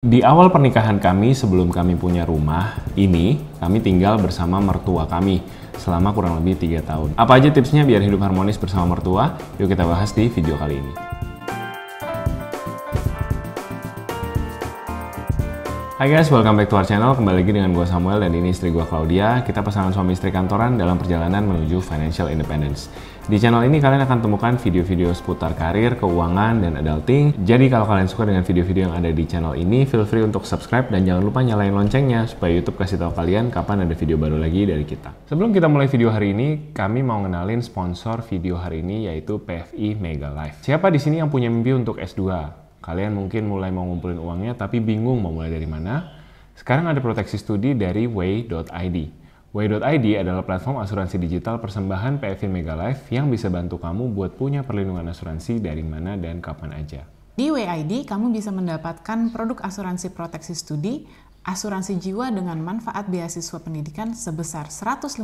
Di awal pernikahan kami sebelum kami punya rumah ini, kami tinggal bersama mertua kami selama kurang lebih tiga tahun. Apa aja tipsnya biar hidup harmonis bersama mertua? Yuk kita bahas di video kali ini. Hai guys, welcome back to our channel. Kembali lagi dengan gue Samuel dan ini istri gue Claudia. Kita pasangan suami istri kantoran dalam perjalanan menuju financial independence. Di channel ini kalian akan temukan video-video seputar karir, keuangan, dan adulting. Jadi kalau kalian suka dengan video-video yang ada di channel ini, feel free untuk subscribe dan jangan lupa nyalain loncengnya supaya YouTube kasih tahu kalian kapan ada video baru lagi dari kita. Sebelum kita mulai video hari ini, kami mau ngenalin sponsor video hari ini yaitu PFI Mega Life. Siapa di sini yang punya mimpi untuk S2? Kalian mungkin mulai mau ngumpulin uangnya tapi bingung mau mulai dari mana? Sekarang ada proteksi studi dari way.id. Way.id adalah platform asuransi digital persembahan PFI Megalife yang bisa bantu kamu buat punya perlindungan asuransi dari mana dan kapan aja. Di WID, kamu bisa mendapatkan produk asuransi proteksi studi, asuransi jiwa dengan manfaat beasiswa pendidikan sebesar 150%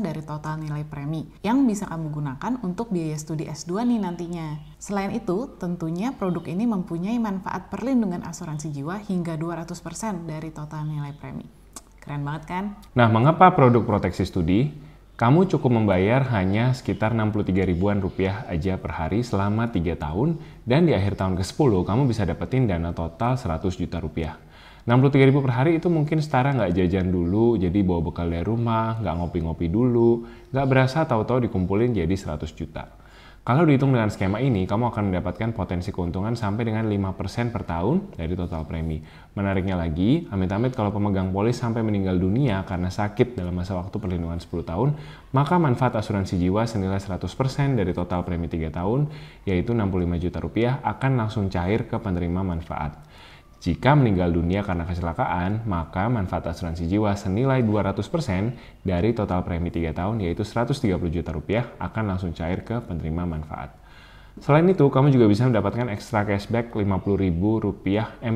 dari total nilai premi yang bisa kamu gunakan untuk biaya studi S2 nih nantinya. Selain itu, tentunya produk ini mempunyai manfaat perlindungan asuransi jiwa hingga 200% dari total nilai premi. Keren banget kan? Nah, mengapa produk proteksi studi? Kamu cukup membayar hanya sekitar 63 ribuan rupiah aja per hari selama 3 tahun dan di akhir tahun ke-10 kamu bisa dapetin dana total 100 juta rupiah. 63 ribu per hari itu mungkin setara nggak jajan dulu, jadi bawa bekal dari rumah, nggak ngopi-ngopi dulu, nggak berasa tahu-tahu dikumpulin jadi 100 juta. Kalau dihitung dengan skema ini, kamu akan mendapatkan potensi keuntungan sampai dengan 5% per tahun dari total premi. Menariknya lagi, amit-amit kalau pemegang polis sampai meninggal dunia karena sakit dalam masa waktu perlindungan 10 tahun, maka manfaat asuransi jiwa senilai 100% dari total premi 3 tahun, yaitu 65 juta rupiah, akan langsung cair ke penerima manfaat. Jika meninggal dunia karena kecelakaan, maka manfaat asuransi jiwa senilai 200% dari total premi 3 tahun yaitu 130 juta rupiah akan langsung cair ke penerima manfaat. Selain itu, kamu juga bisa mendapatkan ekstra cashback Rp50.000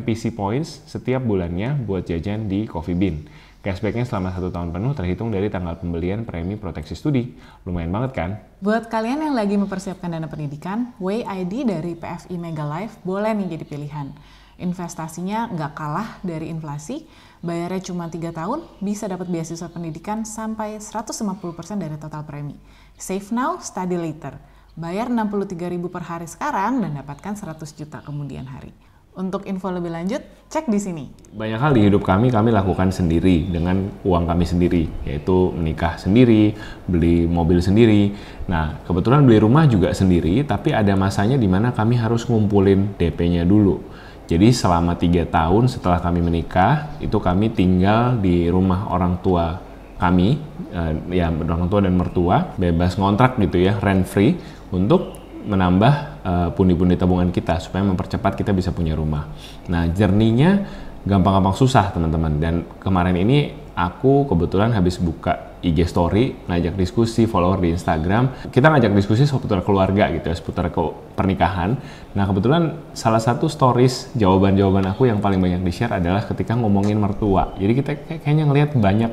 MPC Points setiap bulannya buat jajan di Coffee Bean. Cashbacknya selama satu tahun penuh terhitung dari tanggal pembelian premi proteksi studi. Lumayan banget kan? Buat kalian yang lagi mempersiapkan dana pendidikan, WayID dari PFI Mega Life boleh nih pilihan investasinya nggak kalah dari inflasi, bayarnya cuma 3 tahun, bisa dapat beasiswa pendidikan sampai 150% dari total premi. Save now, study later. Bayar 63.000 per hari sekarang dan dapatkan 100 juta kemudian hari. Untuk info lebih lanjut, cek di sini. Banyak hal di hidup kami, kami lakukan sendiri dengan uang kami sendiri, yaitu menikah sendiri, beli mobil sendiri. Nah, kebetulan beli rumah juga sendiri, tapi ada masanya di mana kami harus ngumpulin DP-nya dulu. Jadi selama tiga tahun setelah kami menikah, itu kami tinggal di rumah orang tua kami, uh, ya orang tua dan mertua, bebas ngontrak gitu ya, rent free, untuk menambah eh, pundi-pundi uh, tabungan kita supaya mempercepat kita bisa punya rumah. Nah, jerninya gampang-gampang susah teman-teman dan kemarin ini aku kebetulan habis buka IG story, ngajak diskusi follower di Instagram. Kita ngajak diskusi seputar keluarga gitu ya, seputar ke pernikahan. Nah kebetulan salah satu stories jawaban-jawaban aku yang paling banyak di-share adalah ketika ngomongin mertua. Jadi kita kayaknya ngelihat banyak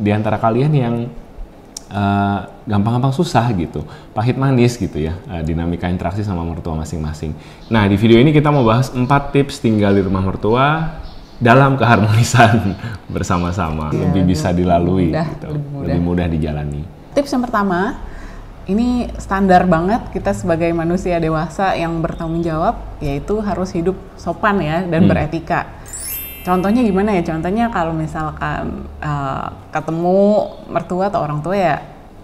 di antara kalian yang eh, gampang-gampang uh, susah gitu, pahit manis gitu ya, uh, dinamika interaksi sama mertua masing-masing. Nah di video ini kita mau bahas 4 tips tinggal di rumah mertua dalam keharmonisan bersama-sama ya, lebih bisa dilalui mudah, gitu. lebih, mudah. lebih mudah dijalani. Tips yang pertama, ini standar banget kita sebagai manusia dewasa yang bertanggung jawab yaitu harus hidup sopan ya dan hmm. beretika. Contohnya gimana ya? Contohnya kalau misalkan uh, ketemu mertua atau orang tua ya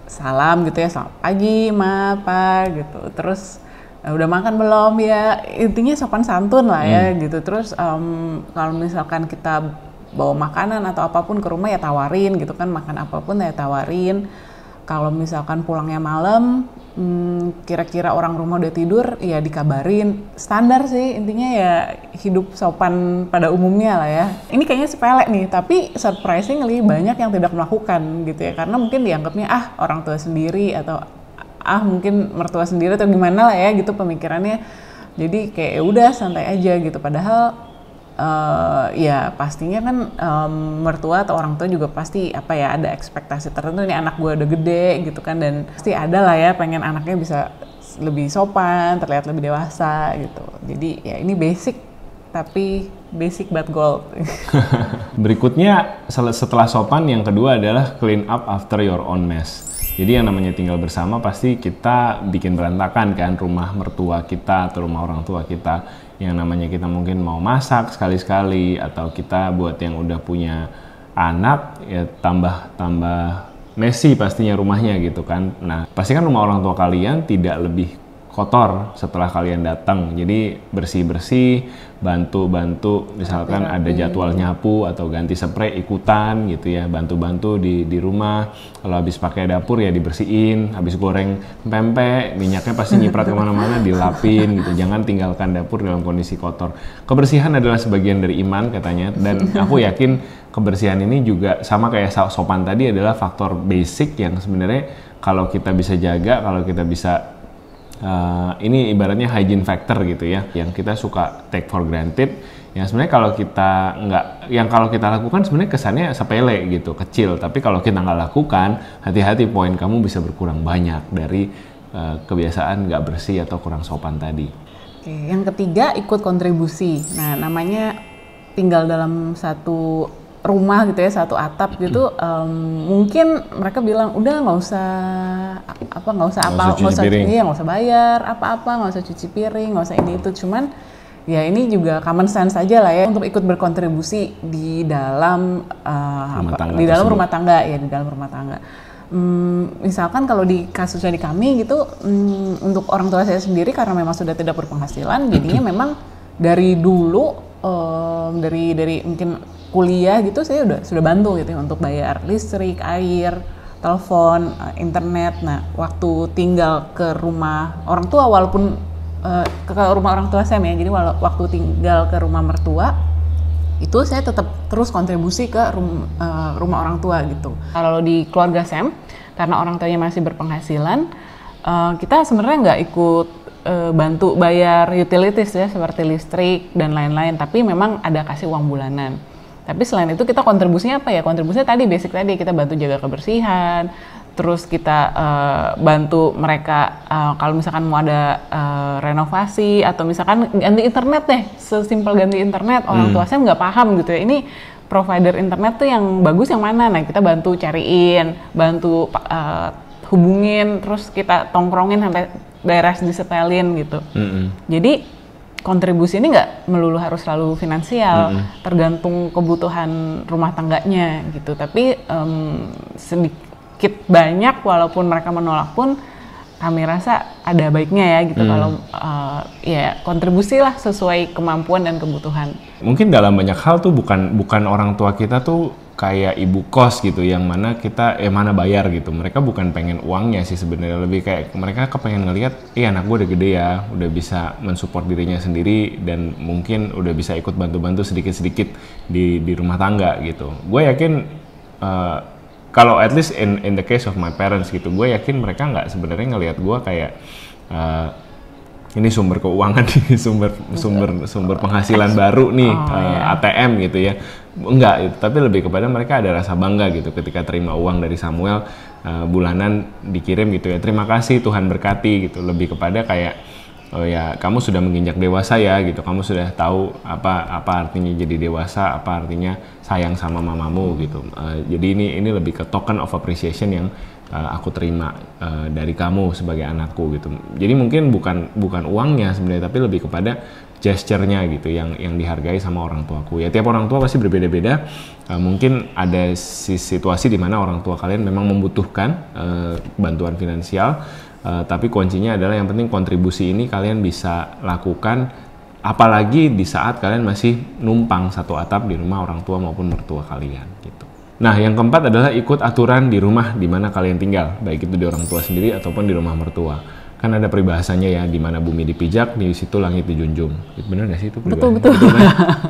salam gitu ya, selamat pagi, ma, pa gitu. Terus Eh, udah makan belum ya intinya sopan santun lah ya hmm. gitu terus um, kalau misalkan kita bawa makanan atau apapun ke rumah ya tawarin gitu kan makan apapun ya tawarin kalau misalkan pulangnya malam hmm, kira-kira orang rumah udah tidur ya dikabarin standar sih intinya ya hidup sopan pada umumnya lah ya ini kayaknya sepele nih tapi surprisingly banyak yang tidak melakukan gitu ya karena mungkin dianggapnya ah orang tua sendiri atau ah mungkin mertua sendiri atau gimana lah ya gitu pemikirannya jadi kayak ya udah santai aja gitu padahal uh, ya pastinya kan um, mertua atau orang tua juga pasti apa ya ada ekspektasi tertentu ini anak gue udah gede gitu kan dan pasti ada lah ya pengen anaknya bisa lebih sopan terlihat lebih dewasa gitu jadi ya ini basic tapi basic but gold. Berikutnya setelah sopan yang kedua adalah clean up after your own mess. Jadi yang namanya tinggal bersama pasti kita bikin berantakan kan rumah mertua kita atau rumah orang tua kita. Yang namanya kita mungkin mau masak sekali-sekali atau kita buat yang udah punya anak ya tambah tambah messy pastinya rumahnya gitu kan. Nah, pasti kan rumah orang tua kalian tidak lebih kotor setelah kalian datang. Jadi bersih-bersih, bantu-bantu misalkan Terapi. ada jadwal nyapu atau ganti spray ikutan gitu ya, bantu-bantu di di rumah. Kalau habis pakai dapur ya dibersihin, habis goreng pempek, minyaknya pasti nyiprat kemana mana dilapin gitu. Jangan tinggalkan dapur dalam kondisi kotor. Kebersihan adalah sebagian dari iman katanya dan aku yakin kebersihan ini juga sama kayak sopan tadi adalah faktor basic yang sebenarnya kalau kita bisa jaga, kalau kita bisa uh, ini ibaratnya hygiene factor gitu ya yang kita suka take for granted yang sebenarnya kalau kita nggak yang kalau kita lakukan sebenarnya kesannya sepele gitu kecil tapi kalau kita nggak lakukan hati-hati poin kamu bisa berkurang banyak dari uh, kebiasaan nggak bersih atau kurang sopan tadi Oke, yang ketiga ikut kontribusi nah namanya tinggal dalam satu rumah gitu ya satu atap gitu um, mungkin mereka bilang udah nggak usah apa nggak usah apa nggak usah cuci iya, nggak usah bayar apa-apa nggak usah cuci piring nggak usah ini itu cuman ya ini juga common sense aja lah ya untuk ikut berkontribusi di dalam uh, apa, di dalam rumah tangga ya di dalam rumah tangga hmm, misalkan kalau di kasusnya di kami gitu hmm, untuk orang tua saya sendiri karena memang sudah tidak berpenghasilan jadinya memang dari dulu um, dari dari mungkin kuliah gitu saya udah sudah bantu gitu ya untuk bayar listrik, air, telepon, eh, internet. Nah, waktu tinggal ke rumah orang tua walaupun uh, ke rumah orang tua saya ya, jadi waktu tinggal ke rumah mertua itu saya tetap terus kontribusi ke rum, uh, rumah orang tua gitu. Kalau di keluarga Sam, karena orang tuanya masih berpenghasilan, uh, kita sebenarnya nggak ikut uh, bantu bayar utilities ya seperti listrik dan lain-lain. Tapi memang ada kasih uang bulanan. Tapi selain itu kita kontribusinya apa ya? Kontribusinya tadi basic tadi kita bantu jaga kebersihan, terus kita uh, bantu mereka uh, kalau misalkan mau ada uh, renovasi atau misalkan ganti internet deh, sesimpel ganti internet orang hmm. tua saya nggak paham gitu ya. Ini provider internet tuh yang bagus yang mana? Nah kita bantu cariin, bantu uh, hubungin, terus kita tongkrongin sampai daerah disetelin gitu. Hmm. Jadi kontribusi ini nggak melulu harus selalu finansial, mm -hmm. tergantung kebutuhan rumah tangganya gitu. Tapi um, sedikit banyak walaupun mereka menolak pun kami rasa ada baiknya ya gitu Mm. kalau uh, ya kontribusilah sesuai kemampuan dan kebutuhan. Mungkin dalam banyak hal tuh bukan bukan orang tua kita tuh kayak ibu kos gitu yang mana kita eh mana bayar gitu mereka bukan pengen uangnya sih sebenarnya lebih kayak mereka kepengen ngelihat eh anak gue udah gede ya udah bisa mensupport dirinya sendiri dan mungkin udah bisa ikut bantu-bantu sedikit-sedikit di di rumah tangga gitu gue yakin uh, kalau at least in in the case of my parents gitu gue yakin mereka nggak sebenarnya ngelihat gue kayak uh, ini sumber keuangan nih, sumber sumber sumber penghasilan baru nih oh, uh, eh, ATM iya. gitu ya. Enggak, tapi lebih kepada mereka ada rasa bangga gitu ketika terima uang dari Samuel uh, bulanan dikirim gitu ya. Terima kasih Tuhan berkati gitu. Lebih kepada kayak oh ya kamu sudah menginjak dewasa ya gitu. Kamu sudah tahu apa apa artinya jadi dewasa, apa artinya sayang sama mamamu gitu. Uh, jadi ini ini lebih ke token of appreciation yang uh, aku terima uh, dari kamu sebagai anakku gitu. Jadi mungkin bukan bukan uangnya sebenarnya tapi lebih kepada gesturnya gitu yang yang dihargai sama orang tuaku. Ya tiap orang tua pasti berbeda-beda. Uh, mungkin ada si situasi di mana orang tua kalian memang membutuhkan uh, bantuan finansial uh, tapi kuncinya adalah yang penting kontribusi ini kalian bisa lakukan apalagi di saat kalian masih numpang satu atap di rumah orang tua maupun mertua kalian gitu. Nah, yang keempat adalah ikut aturan di rumah di mana kalian tinggal, baik itu di orang tua sendiri ataupun di rumah mertua. Kan ada peribahasanya ya, di mana bumi dipijak, di situ langit dijunjung. benar gak sih itu peribahasanya? Betul, betul. Kan?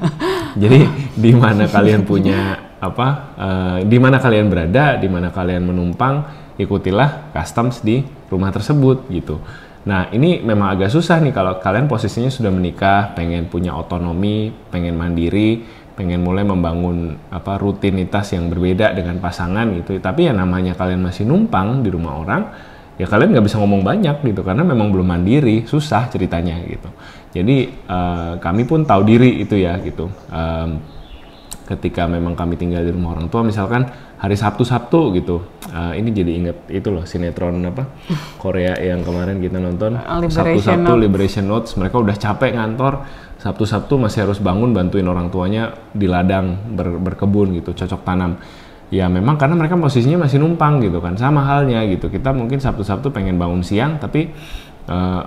jadi, di mana kalian punya apa, uh, di mana kalian berada, di mana kalian menumpang, ikutilah customs di rumah tersebut gitu. Nah, ini memang agak susah nih kalau kalian posisinya sudah menikah, pengen punya otonomi, pengen mandiri, pengen mulai membangun apa rutinitas yang berbeda dengan pasangan gitu tapi ya namanya kalian masih numpang di rumah orang ya kalian nggak bisa ngomong banyak gitu karena memang belum mandiri susah ceritanya gitu jadi uh, kami pun tahu diri itu ya gitu um, ketika memang kami tinggal di rumah orang tua misalkan hari Sabtu Sabtu gitu uh, ini jadi inget itu loh sinetron apa Korea yang kemarin kita nonton Sabtu Sabtu Liberation Notes mereka udah capek ngantor Sabtu-Sabtu masih harus bangun bantuin orang tuanya di ladang ber, berkebun gitu, cocok tanam. Ya memang karena mereka posisinya masih numpang gitu kan, sama halnya gitu. Kita mungkin Sabtu-Sabtu pengen bangun siang tapi uh,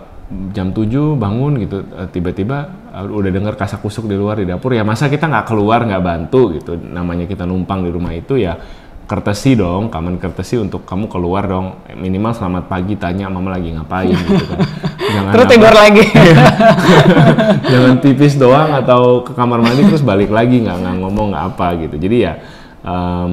jam 7 bangun gitu eh, tiba-tiba uh, udah dengar kasak kusuk di luar di dapur ya masa kita nggak keluar nggak bantu gitu namanya kita numpang di rumah itu ya kertesi dong, kaman kertesi untuk kamu keluar dong. Minimal selamat pagi, tanya mama lagi ngapain gitu kan. jangan terus tidur lagi iya. jangan tipis doang atau ke kamar mandi terus balik lagi nggak nggak ngomong nggak apa gitu jadi ya um,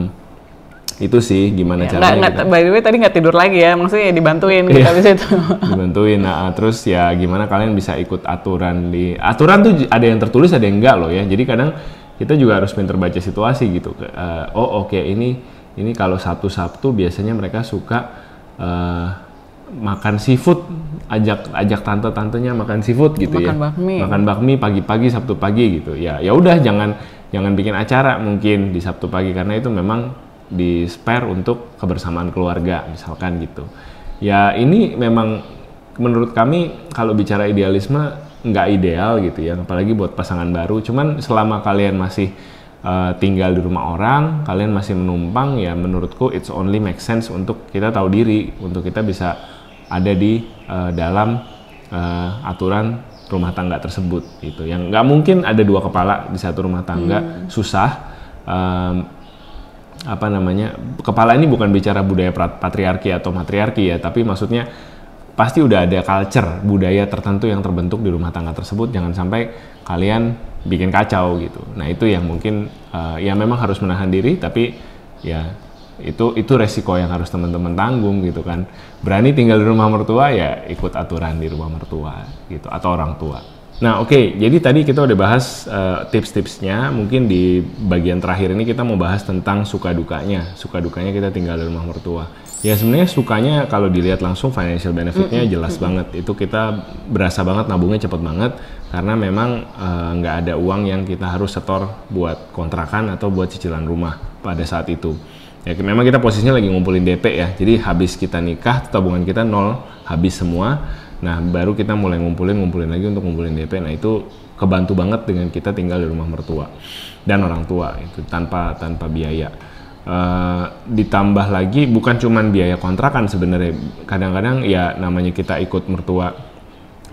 itu sih gimana ya, caranya gak, by the way tadi nggak tidur lagi ya maksudnya ya dibantuin gitu yeah. itu dibantuin nah terus ya gimana kalian bisa ikut aturan di aturan tuh ada yang tertulis ada yang enggak loh ya jadi kadang kita juga harus pinter baca situasi gitu uh, oh oke okay, ini ini kalau satu Sabtu biasanya mereka suka uh, makan seafood ajak ajak tante-tantenya makan seafood gitu makan ya. Bakmi. Makan bakmi pagi-pagi Sabtu pagi gitu. Ya ya udah jangan jangan bikin acara mungkin di Sabtu pagi karena itu memang di spare untuk kebersamaan keluarga misalkan gitu. Ya ini memang menurut kami kalau bicara idealisme nggak ideal gitu ya apalagi buat pasangan baru. Cuman selama kalian masih uh, tinggal di rumah orang, kalian masih menumpang, ya menurutku it's only make sense untuk kita tahu diri, untuk kita bisa ada di uh, dalam uh, aturan rumah tangga tersebut gitu yang nggak mungkin ada dua kepala di satu rumah tangga hmm. susah um, apa namanya kepala ini bukan bicara budaya patriarki atau matriarki ya tapi maksudnya pasti udah ada culture budaya tertentu yang terbentuk di rumah tangga tersebut jangan sampai kalian bikin kacau gitu nah itu yang mungkin uh, ya memang harus menahan diri tapi ya itu itu resiko yang harus teman-teman tanggung gitu kan berani tinggal di rumah mertua ya ikut aturan di rumah mertua gitu atau orang tua nah oke okay, jadi tadi kita udah bahas uh, tips-tipsnya mungkin di bagian terakhir ini kita mau bahas tentang suka dukanya suka dukanya kita tinggal di rumah mertua ya sebenarnya sukanya kalau dilihat langsung financial benefitnya jelas banget itu kita berasa banget nabungnya cepet banget karena memang eh, nggak uh, ada uang yang kita harus setor buat kontrakan atau buat cicilan rumah pada saat itu ya memang kita posisinya lagi ngumpulin DP ya jadi habis kita nikah tabungan kita nol habis semua nah baru kita mulai ngumpulin ngumpulin lagi untuk ngumpulin DP nah itu kebantu banget dengan kita tinggal di rumah mertua dan orang tua itu tanpa tanpa biaya Uh, ditambah lagi bukan cuman biaya kontrakan sebenarnya kadang-kadang ya namanya kita ikut mertua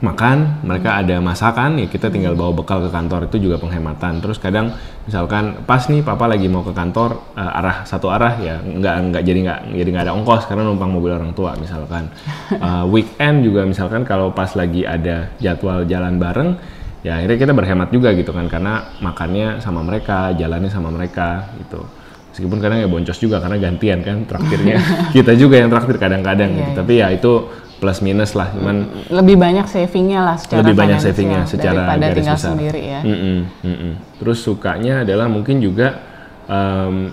makan, mereka ada masakan, ya kita tinggal bawa bekal ke kantor itu juga penghematan. Terus kadang misalkan pas nih papa lagi mau ke kantor uh, arah satu arah ya nggak nggak jadi nggak jadi nggak ada ongkos karena numpang mobil orang tua misalkan. Uh, weekend juga misalkan kalau pas lagi ada jadwal jalan bareng ya akhirnya kita berhemat juga gitu kan karena makannya sama mereka, jalannya sama mereka gitu meskipun kadang ya boncos juga karena gantian kan traktirnya kita juga yang traktir kadang-kadang gitu. Iya, iya. tapi ya itu plus minus lah cuman mm, lebih banyak savingnya lah secara lebih banyak savingnya secara daripada garis tinggal besar. sendiri ya mm -mm, mm -mm. terus sukanya adalah mungkin juga um,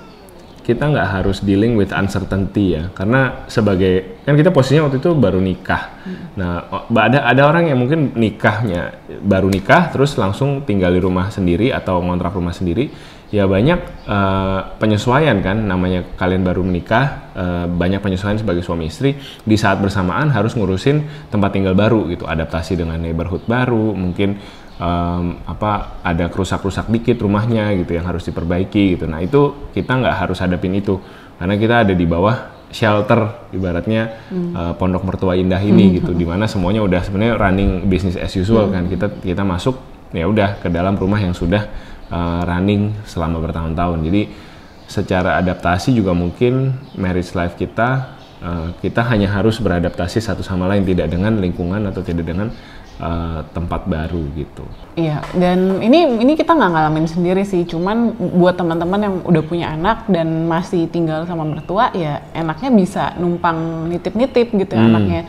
kita nggak harus dealing with uncertainty ya karena sebagai kan kita posisinya waktu itu baru nikah mm. nah ada ada orang yang mungkin nikahnya baru nikah terus langsung tinggal di rumah sendiri atau ngontrak rumah sendiri ya banyak uh, penyesuaian kan namanya kalian baru menikah uh, banyak penyesuaian sebagai suami istri di saat bersamaan harus ngurusin tempat tinggal baru gitu adaptasi dengan neighborhood baru mungkin um, apa ada kerusak-kerusak dikit rumahnya gitu yang harus diperbaiki gitu nah itu kita nggak harus hadapin itu karena kita ada di bawah shelter ibaratnya hmm. uh, pondok mertua indah ini hmm. gitu dimana semuanya udah sebenarnya running business as usual hmm. kan kita kita masuk ya udah ke dalam rumah yang sudah uh, running selama bertahun-tahun. Jadi secara adaptasi juga mungkin marriage life kita uh, kita hanya harus beradaptasi satu sama lain tidak dengan lingkungan atau tidak dengan uh, tempat baru gitu. Iya, dan ini ini kita nggak ngalamin sendiri sih, cuman buat teman-teman yang udah punya anak dan masih tinggal sama mertua ya enaknya bisa numpang nitip-nitip gitu ya hmm. anaknya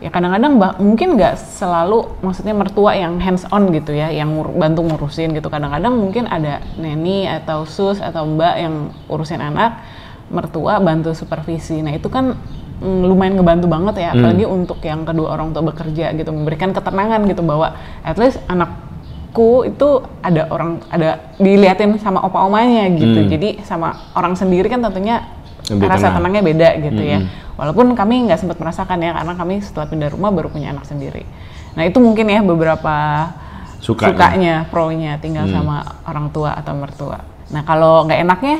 ya kadang-kadang mungkin nggak selalu maksudnya mertua yang hands on gitu ya yang ngur bantu ngurusin gitu kadang-kadang mungkin ada neni atau sus atau mbak yang urusin anak mertua bantu supervisi nah itu kan mm, lumayan ngebantu banget ya hmm. apalagi hmm. untuk yang kedua orang tua bekerja gitu memberikan ketenangan gitu bahwa at least anakku itu ada orang ada diliatin sama opa omanya gitu hmm. jadi sama orang sendiri kan tentunya lebih rasa tenang. tenangnya beda gitu mm -hmm. ya. Walaupun kami nggak sempat merasakan ya karena kami setelah pindah rumah baru punya anak sendiri. Nah itu mungkin ya beberapa sukanya, sukanya pro-nya tinggal mm. sama orang tua atau mertua. Nah kalau nggak enaknya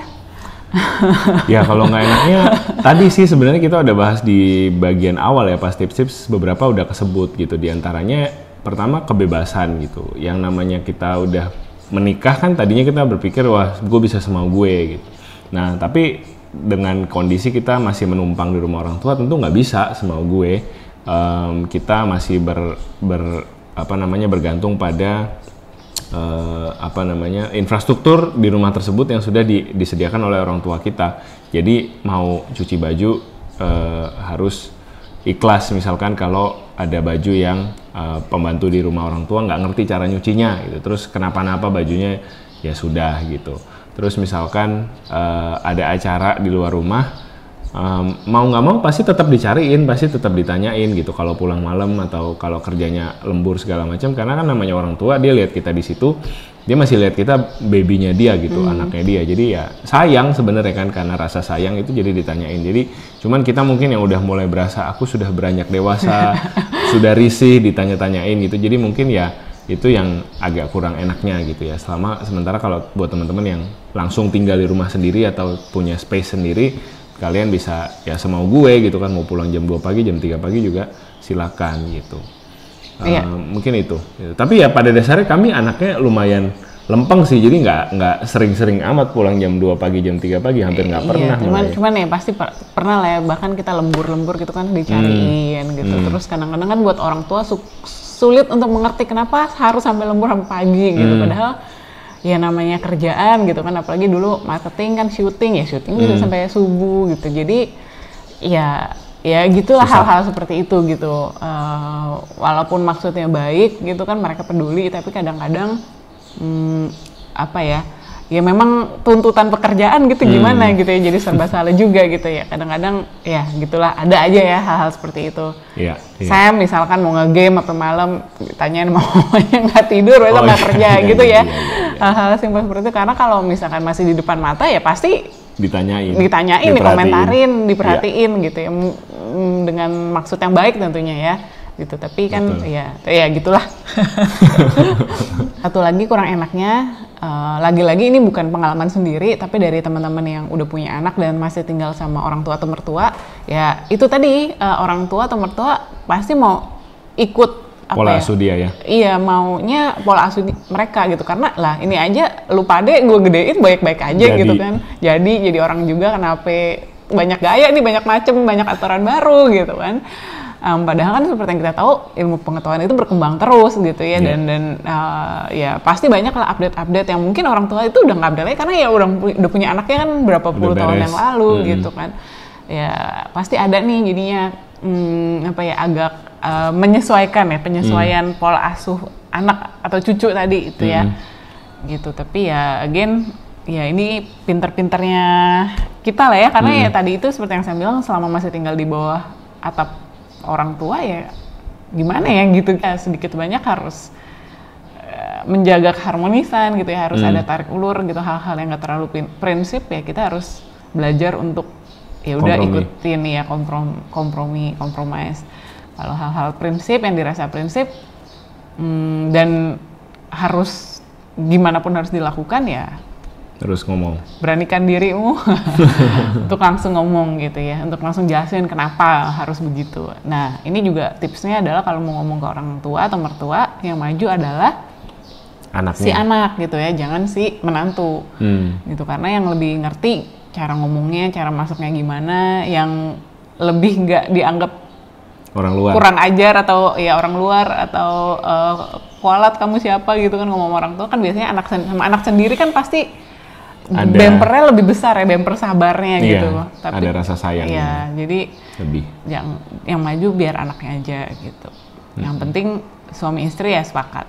ya kalau nggak enaknya tadi sih sebenarnya kita udah bahas di bagian awal ya pas tips-tips beberapa udah kesebut gitu diantaranya pertama kebebasan gitu yang namanya kita udah menikah kan tadinya kita berpikir wah gue bisa semau gue gitu nah tapi dengan kondisi kita masih menumpang di rumah orang tua tentu nggak bisa semau gue um, kita masih ber, ber apa namanya bergantung pada uh, apa namanya infrastruktur di rumah tersebut yang sudah di, disediakan oleh orang tua kita jadi mau cuci baju uh, harus ikhlas misalkan kalau ada baju yang uh, pembantu di rumah orang tua nggak ngerti cara nyucinya gitu terus kenapa-napa bajunya ya sudah gitu terus misalkan uh, ada acara di luar rumah um, mau nggak mau pasti tetap dicariin, pasti tetap ditanyain gitu kalau pulang malam atau kalau kerjanya lembur segala macam karena kan namanya orang tua dia lihat kita di situ dia masih lihat kita babynya dia gitu hmm. anaknya dia jadi ya sayang sebenarnya kan karena rasa sayang itu jadi ditanyain jadi cuman kita mungkin yang udah mulai berasa aku sudah beranjak dewasa sudah risih ditanya-tanyain gitu jadi mungkin ya itu yang agak kurang enaknya gitu ya selama sementara kalau buat teman-teman yang langsung tinggal di rumah sendiri atau punya space sendiri kalian bisa ya semau gue gitu kan mau pulang jam 2 pagi jam 3 pagi juga silakan gitu eh, iya. uh, mungkin itu gitu. tapi ya pada dasarnya kami anaknya lumayan lempeng sih jadi nggak nggak sering-sering amat pulang jam 2 pagi jam 3 pagi hampir nggak iya, pernah iya, cuman cuman ya pasti per, pernah lah ya bahkan kita lembur-lembur gitu kan dicariin hmm. gitu hmm. terus kadang-kadang kan buat orang tua sulit untuk mengerti kenapa harus sampai lembur sampai pagi gitu hmm. padahal ya namanya kerjaan gitu kan apalagi dulu marketing kan syuting ya syuting hmm. gitu sampai subuh gitu jadi ya ya gitulah hal-hal seperti itu gitu uh, walaupun maksudnya baik gitu kan mereka peduli tapi kadang-kadang hmm, apa ya ya memang tuntutan pekerjaan gitu hmm. gimana gitu ya jadi serba salah juga gitu ya kadang-kadang ya gitulah ada aja ya hal-hal seperti itu Ya. ya. saya misalkan mau ngegame apa malam ditanyain mau yang nggak tidur atau oh, nggak iya. kerja iya, gitu iya, ya iya, hal-hal simpel seperti itu karena kalau misalkan masih di depan mata ya pasti ditanyain ditanyain dikomentarin diperhatiin ya. gitu ya dengan maksud yang baik tentunya ya gitu tapi kan Betul. ya ya gitulah satu lagi kurang enaknya Eh, lagi-lagi uh, ini bukan pengalaman sendiri tapi dari teman-teman yang udah punya anak dan masih tinggal sama orang tua atau mertua ya itu tadi uh, orang tua atau mertua pasti mau ikut apa pola ya? asuh dia ya iya maunya pola asuh mereka gitu karena lah ini aja lu pade gue gedein baik-baik aja jadi, gitu kan jadi jadi orang juga kenapa banyak gaya nih banyak macem banyak aturan baru gitu kan um, padahal kan seperti yang kita tahu ilmu pengetahuan itu berkembang terus gitu ya yeah. dan dan uh, ya pasti banyak lah update-update yang mungkin orang tua itu udah nggak update lagi karena ya udah, udah punya anaknya kan berapa udah puluh beres. tahun yang lalu hmm. gitu kan ya pasti ada nih jadinya hmm, apa ya agak uh, menyesuaikan ya penyesuaian hmm. pola asuh anak atau cucu tadi itu ya hmm. gitu tapi ya again ya ini pinter-pinternya kita lah ya karena hmm. ya tadi itu seperti yang saya bilang selama masih tinggal di bawah atap orang tua ya gimana ya gitu ya, sedikit banyak harus eh, menjaga keharmonisan gitu ya harus hmm. ada tarik ulur gitu hal-hal yang gak terlalu prinsip ya kita harus belajar untuk ya udah ikutin ya komprom kompromi kompromis kalau hal-hal prinsip yang dirasa prinsip hmm, dan harus gimana pun harus dilakukan ya terus ngomong beranikan dirimu untuk langsung ngomong gitu ya untuk langsung jelasin kenapa harus begitu nah ini juga tipsnya adalah kalau mau ngomong ke orang tua atau mertua yang maju adalah Anaknya. si anak gitu ya jangan si menantu hmm. gitu karena yang lebih ngerti cara ngomongnya cara masuknya gimana yang lebih nggak dianggap orang luar kurang ajar atau ya orang luar atau uh, kualat kamu siapa gitu kan ngomong orang tua kan biasanya anak sama anak sendiri kan pasti ada bempernya lebih besar ya bemper sabarnya iya, gitu tapi ada rasa sayang ya jadi lebih yang yang maju biar anaknya aja gitu hmm. yang penting suami istri ya sepakat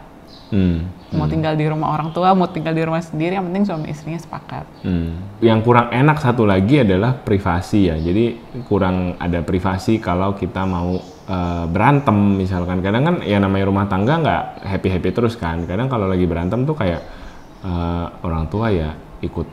hmm. mau hmm. tinggal di rumah orang tua mau tinggal di rumah sendiri yang penting suami istrinya sepakat hmm. yang kurang enak satu lagi adalah privasi ya jadi kurang ada privasi kalau kita mau uh, berantem misalkan kadang kan ya namanya rumah tangga nggak happy happy terus kan kadang kalau lagi berantem tuh kayak uh, orang tua ya ikut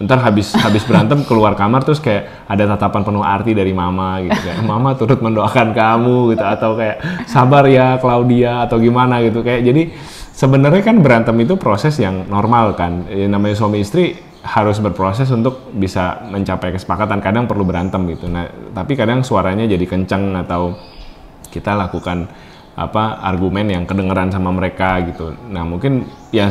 ntar habis habis berantem keluar kamar terus kayak ada tatapan penuh arti dari mama gitu kayak mama turut mendoakan kamu gitu atau kayak sabar ya Claudia atau gimana gitu kayak jadi sebenarnya kan berantem itu proses yang normal kan yang namanya suami istri harus berproses untuk bisa mencapai kesepakatan kadang perlu berantem gitu nah tapi kadang suaranya jadi kencang atau kita lakukan apa argumen yang kedengeran sama mereka gitu nah mungkin ya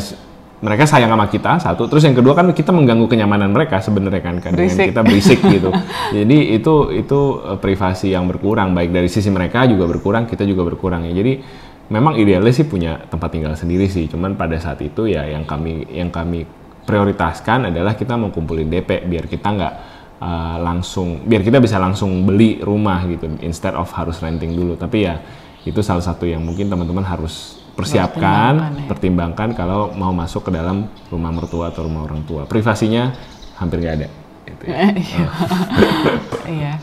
mereka sayang sama kita satu terus yang kedua kan kita mengganggu kenyamanan mereka sebenarnya kan, kan dengan berisik. kita berisik gitu jadi itu itu eh, privasi yang berkurang baik dari sisi mereka juga berkurang kita juga berkurang ya jadi memang idealnya sih punya tempat tinggal sendiri sih cuman pada saat itu ya yang kami yang kami prioritaskan adalah kita mau kumpulin DP biar kita nggak uh, langsung biar kita bisa langsung beli rumah gitu instead of harus renting dulu tapi ya itu salah satu yang mungkin teman-teman harus persiapkan, pertimbangkan, ya. pertimbangkan kalau mau masuk ke dalam rumah mertua atau rumah orang tua. Privasinya hampir nggak ada. Gitu ya. Iya. iya.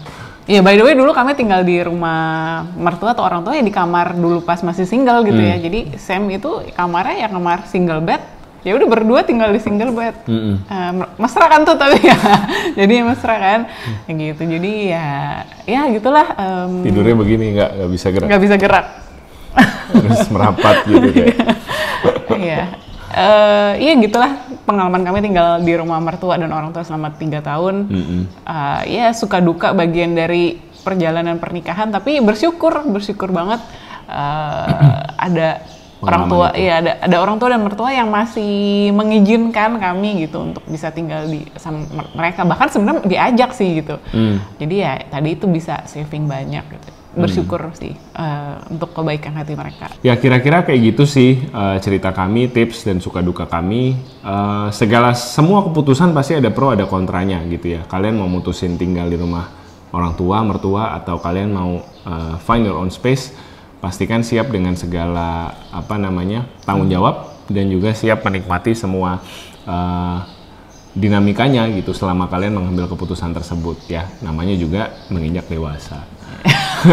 Iya, by the way dulu kami tinggal di rumah mertua atau orang tua ya di kamar dulu pas masih single gitu ya. hmm. ya. Jadi Sam itu kamarnya ya kamar single bed. Ya udah berdua tinggal di single bed. Hmm. Uh, mesra kan tuh tapi ya. jadi mesra kan. Hmm. Gitu. Jadi ya ya gitulah um, tidurnya begini nggak nggak bisa gerak. Nggak bisa gerak terus merapat gitu kayak. Iya. Uh, iya gitulah pengalaman kami tinggal di rumah mertua dan orang tua selama tiga tahun. Mm -hmm. uh, ya suka duka bagian dari perjalanan pernikahan, tapi bersyukur bersyukur banget uh, ada orang tua Iya ada ada orang tua dan mertua yang masih mengizinkan kami gitu untuk bisa tinggal di sama mereka bahkan sebenarnya diajak sih gitu Mm. jadi ya tadi itu bisa saving banyak gitu Hmm. bersyukur hmm. sih uh, untuk kebaikan hati mereka. Ya kira-kira kayak gitu sih uh, cerita kami, tips dan suka duka kami. Uh, segala semua keputusan pasti ada pro ada kontranya gitu ya. Kalian mau mutusin tinggal di rumah orang tua, mertua atau kalian mau uh, find your own space, pastikan siap dengan segala apa namanya tanggung jawab dan juga siap menikmati semua uh, dinamikanya gitu selama kalian mengambil keputusan tersebut ya namanya juga menginjak dewasa.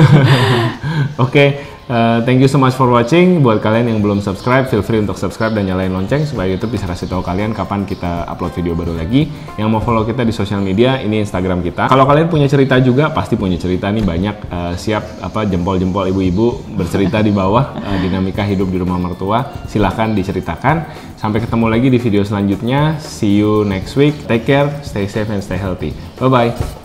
Oke, okay, uh, eh, thank you so much for watching. Buat kalian yang belum subscribe, feel free untuk subscribe dan nyalain lonceng supaya YouTube bisa kasih tahu kalian kapan kita upload video baru lagi. Yang mau follow kita di sosial media, ini Instagram kita. Kalau kalian punya cerita juga, pasti punya cerita nih banyak. Uh, siap apa jempol-jempol ibu-ibu bercerita di bawah uh, dinamika hidup di rumah mertua. Silahkan diceritakan. Sampai ketemu lagi di video selanjutnya. See you next week. Take care, stay safe and stay healthy. Bye bye.